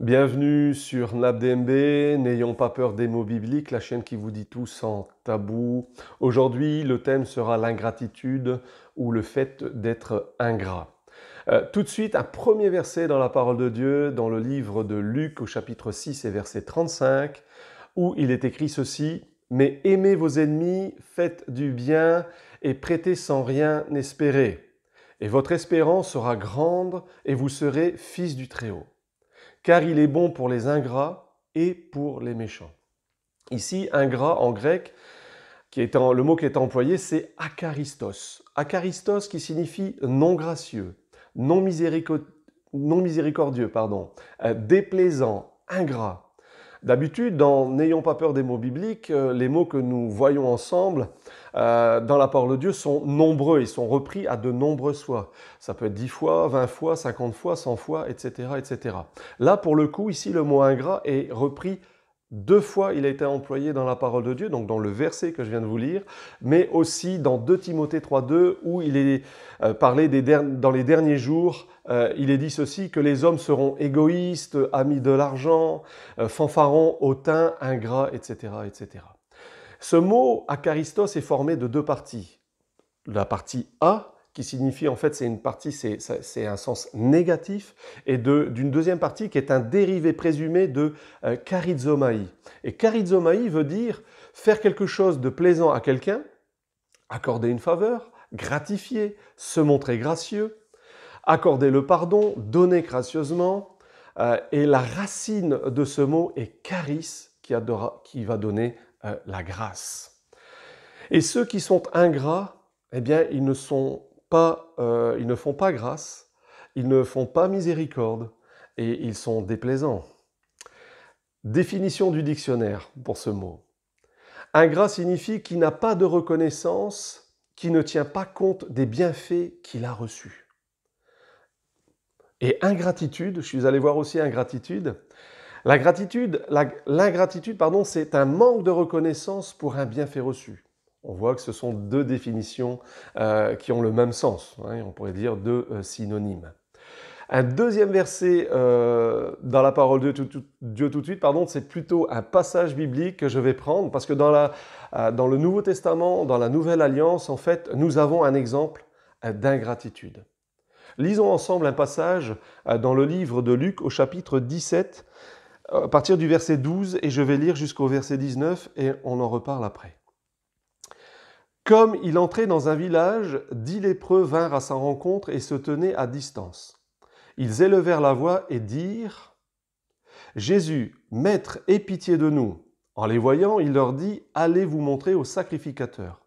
Bienvenue sur NabDMB, n'ayons pas peur des mots bibliques, la chaîne qui vous dit tout sans tabou. Aujourd'hui, le thème sera l'ingratitude ou le fait d'être ingrat. Euh, tout de suite, un premier verset dans la parole de Dieu, dans le livre de Luc au chapitre 6 et verset 35, où il est écrit ceci, Mais aimez vos ennemis, faites du bien et prêtez sans rien espérer. Et votre espérance sera grande et vous serez fils du Très-Haut car il est bon pour les ingrats et pour les méchants. Ici, ingrat en grec, qui le mot qui est employé, c'est akaristos. Akaristos qui signifie non gracieux, non, miséricordieux, pardon, euh, déplaisant, ingrat. D'habitude, dans N'ayons pas peur des mots bibliques, euh, les mots que nous voyons ensemble euh, dans la parole de Dieu sont nombreux, ils sont repris à de nombreuses fois. Ça peut être 10 fois, 20 fois, 50 fois, 100 fois, etc. etc. Là, pour le coup, ici, le mot ingrat est repris deux fois, il a été employé dans la parole de Dieu, donc dans le verset que je viens de vous lire, mais aussi dans 2 Timothée 3.2, où il est euh, parlé dans les derniers jours, euh, il est dit ceci, que les hommes seront égoïstes, amis de l'argent, euh, fanfarons, hautains, ingrats, etc., etc. Ce mot, acharistos, est formé de deux parties. La partie A, qui signifie en fait c'est une partie, c'est un sens négatif, et d'une deuxième partie qui est un dérivé présumé de euh, Et charizomaï veut dire faire quelque chose de plaisant à quelqu'un, accorder une faveur, gratifier, se montrer gracieux, accorder le pardon, donner gracieusement. Euh, et la racine de ce mot est charis, qui, adora, qui va donner euh, la grâce. Et ceux qui sont ingrats, eh bien, ils ne sont euh, ils ne font pas grâce, ils ne font pas miséricorde, et ils sont déplaisants. Définition du dictionnaire pour ce mot. Ingrat signifie qui n'a pas de reconnaissance, qui ne tient pas compte des bienfaits qu'il a reçus. Et ingratitude, je suis allé voir aussi ingratitude. La gratitude, l'ingratitude, pardon, c'est un manque de reconnaissance pour un bienfait reçu. On voit que ce sont deux définitions euh, qui ont le même sens, hein, on pourrait dire deux euh, synonymes. Un deuxième verset euh, dans la parole de Dieu tout, Dieu tout de suite, pardon, c'est plutôt un passage biblique que je vais prendre parce que dans, la, dans le Nouveau Testament, dans la Nouvelle Alliance, en fait, nous avons un exemple d'ingratitude. Lisons ensemble un passage dans le livre de Luc au chapitre 17, à partir du verset 12, et je vais lire jusqu'au verset 19, et on en reparle après. Comme il entrait dans un village, dix lépreux vinrent à sa rencontre et se tenaient à distance. Ils élevèrent la voix et dirent Jésus, Maître, aie pitié de nous. En les voyant, il leur dit Allez vous montrer au sacrificateur.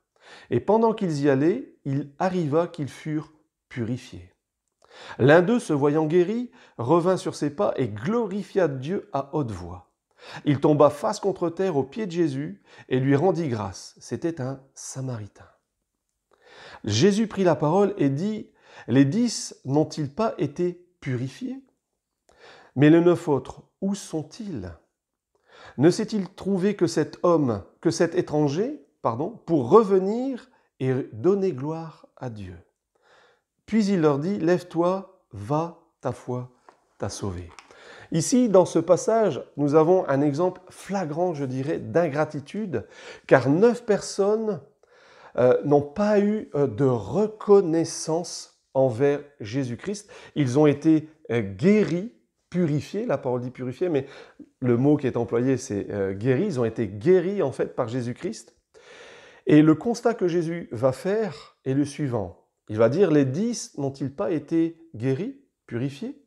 Et pendant qu'ils y allaient, il arriva qu'ils furent purifiés. L'un d'eux, se voyant guéri, revint sur ses pas et glorifia Dieu à haute voix. Il tomba face contre terre aux pieds de Jésus et lui rendit grâce. C'était un Samaritain. Jésus prit la parole et dit, Les dix n'ont-ils pas été purifiés Mais les neuf autres, où sont-ils Ne s'est-il trouvé que cet homme, que cet étranger, pardon, pour revenir et donner gloire à Dieu Puis il leur dit, Lève-toi, va, ta foi t'a sauvé. Ici, dans ce passage, nous avons un exemple flagrant, je dirais, d'ingratitude, car neuf personnes euh, n'ont pas eu euh, de reconnaissance envers Jésus-Christ. Ils ont été euh, guéris, purifiés, la parole dit purifiés, mais le mot qui est employé, c'est guéris. Ils ont été guéris, en fait, par Jésus-Christ. Et le constat que Jésus va faire est le suivant. Il va dire, les dix n'ont-ils pas été guéris, purifiés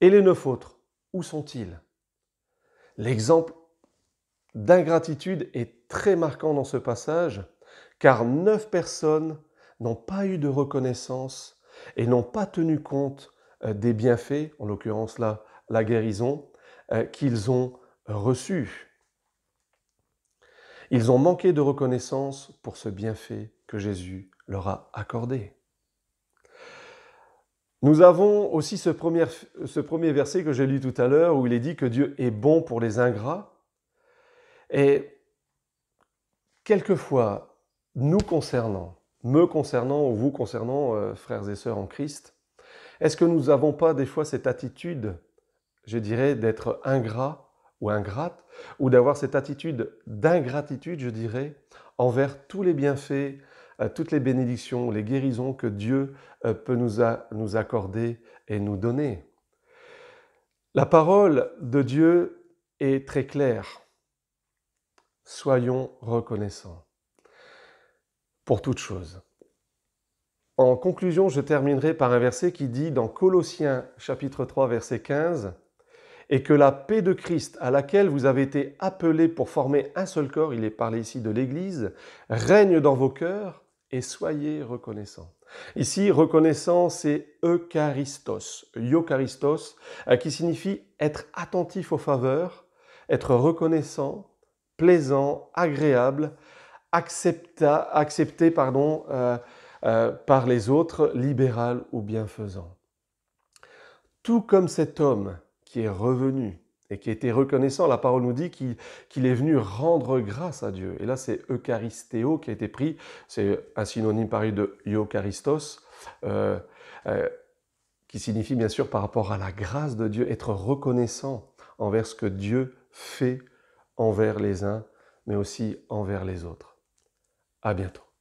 Et les neuf autres où sont-ils L'exemple d'ingratitude est très marquant dans ce passage, car neuf personnes n'ont pas eu de reconnaissance et n'ont pas tenu compte euh, des bienfaits, en l'occurrence là, la guérison, euh, qu'ils ont reçus. Ils ont manqué de reconnaissance pour ce bienfait que Jésus leur a accordé. Nous avons aussi ce premier, verset que j'ai lu tout à l'heure où il est dit que Dieu est bon pour les ingrats. Et quelquefois, nous concernant, me concernant ou vous concernant, euh, frères et sœurs en Christ, est-ce que nous n'avons pas des fois cette attitude, je dirais, d'être ingrat ou ingrate, ou d'avoir cette attitude d'ingratitude, je dirais, envers tous les bienfaits, euh, toutes les bénédictions, les guérisons que Dieu euh, peut nous, nous accorder et nous donner. La parole de Dieu est très claire. Soyons reconnaissants pour toute chose. En conclusion, je terminerai par un verset qui dit dans Colossiens chapitre 3 verset 15 et que la paix de Christ à laquelle vous avez été appelés pour former un seul corps, il est parlé ici de l'Église, règne dans vos cœurs, et soyez reconnaissants. Ici, reconnaissant, c'est Eucharistos, Eucharistos, euh, qui signifie être attentif aux faveurs, être reconnaissant, plaisant, agréable, accepta, accepté pardon, euh, euh, par les autres, libéral ou bienfaisant. Tout comme cet homme qui est revenu et qui était reconnaissant. La parole nous dit qu'il est venu rendre grâce à Dieu. Et là, c'est Eucharistéo qui a été pris. C'est un synonyme pareil de Eucharistos, euh, euh, qui signifie bien sûr par rapport à la grâce de Dieu, être reconnaissant envers ce que Dieu fait envers les uns, mais aussi envers les autres. À bientôt.